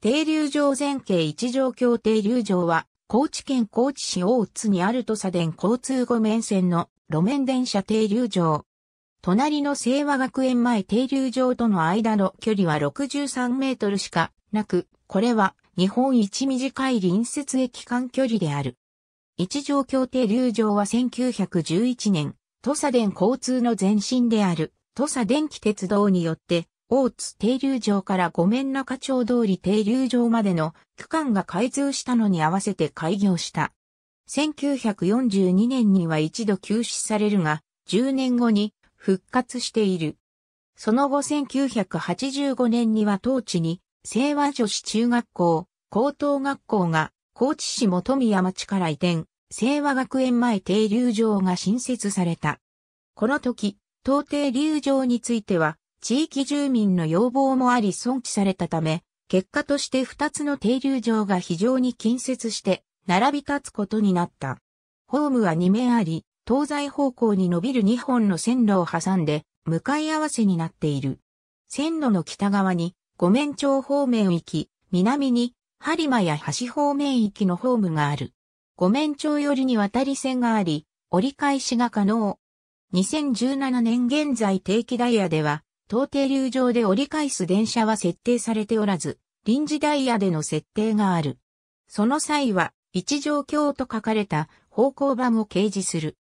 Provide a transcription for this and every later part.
停留場前景一条橋停留場は、高知県高知市大津にある土佐電交通五面線の路面電車停留場。隣の清和学園前停留場との間の距離は63メートルしかなく、これは日本一短い隣接駅間距離である。一条橋停留場は1911年、土佐電交通の前身である土佐電気鉄道によって大津停留場から五面中町通り停留場までの区間が開通したのに合わせて開業した。1942年には一度休止されるが、10年後に復活している。その後1985年には当地に、清和女子中学校、高等学校が、高知市元宮町から移転、清和学園前停留場が新設された。この時、当停留場については、地域住民の要望もあり存起されたため、結果として二つの停留場が非常に近接して並び立つことになった。ホームは2面あり、東西方向に伸びる2本の線路を挟んで向かい合わせになっている。線路の北側に五面町方面行き、南に播磨や橋方面行きのホームがある。五面町寄りに渡り線があり、折り返しが可能。2017年現在定期ダイヤでは、東停留場で折り返す電車は設定されておらず、臨時ダイヤでの設定がある。その際は、一条京と書かれた方向板を掲示する。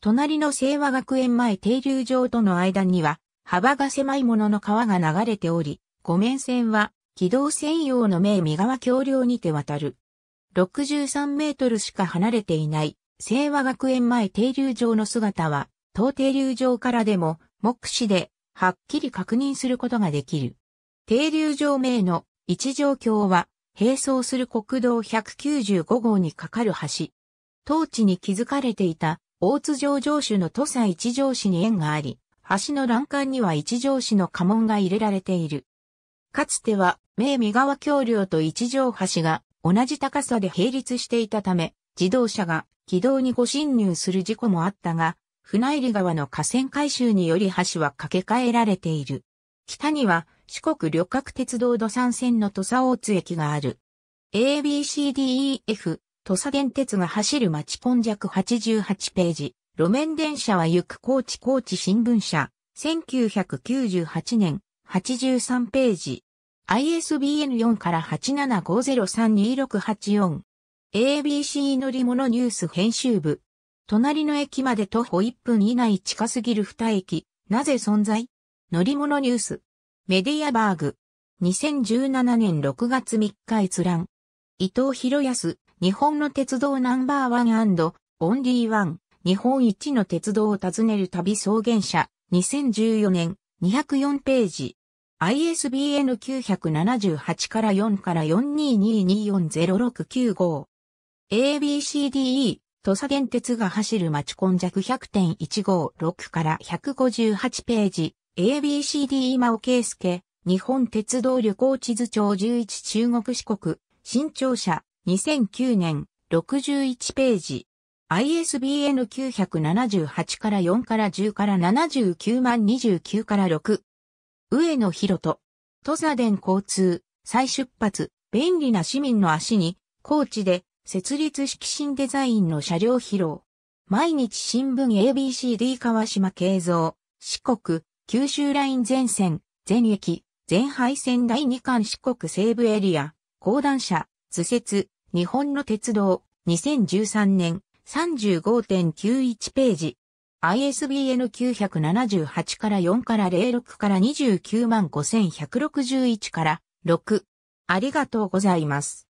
隣の清和学園前停留場との間には、幅が狭いものの川が流れており、五面線は、軌道専用の名三河橋梁にて渡る。63メートルしか離れていない、清和学園前停留場の姿は、東停留場からでも、目視ではっきり確認することができる。停留場名の一条橋は、並走する国道195号に架かる橋。当地に築かれていた大津城城主の土佐一条市に縁があり、橋の欄干には一条市の家紋が入れられている。かつては、名三川橋梁と一条橋が同じ高さで並立していたため、自動車が軌道にご侵入する事故もあったが、船入川の河川改修により橋は架け替えられている。北には四国旅客鉄道土産線の土佐大津駅がある。ABCDEF 土佐電鉄が走る町今弱88ページ。路面電車は行く高知高知新聞社。1998年83ページ。ISBN4 から875032684。ABC 乗り物ニュース編集部。隣の駅まで徒歩1分以内近すぎる2駅。なぜ存在乗り物ニュース。メディアバーグ。2017年6月3日閲覧。伊藤博康、日本の鉄道ナンバーワンオンリーワン、日本一の鉄道を訪ねる旅草原者、2014年、204ページ。ISBN 978から4から422240695。ABCDE 土佐電鉄が走る町今弱100.156から158ページ、ABCD 今尾圭介、日本鉄道旅行地図帳11中国四国、新庁舎、2009年、61ページ。ISBN 978から4から10から79万29から6。上野博人。土佐電交通、再出発、便利な市民の足に、高知で、設立式新デザインの車両披露。毎日新聞 ABCD 川島慶三、四国、九州ライン全線、全駅、全廃線第2巻四国西部エリア、高段車、図説、日本の鉄道、2013年、35.91ページ。ISBN 978から4から06から29万5161から6。ありがとうございます。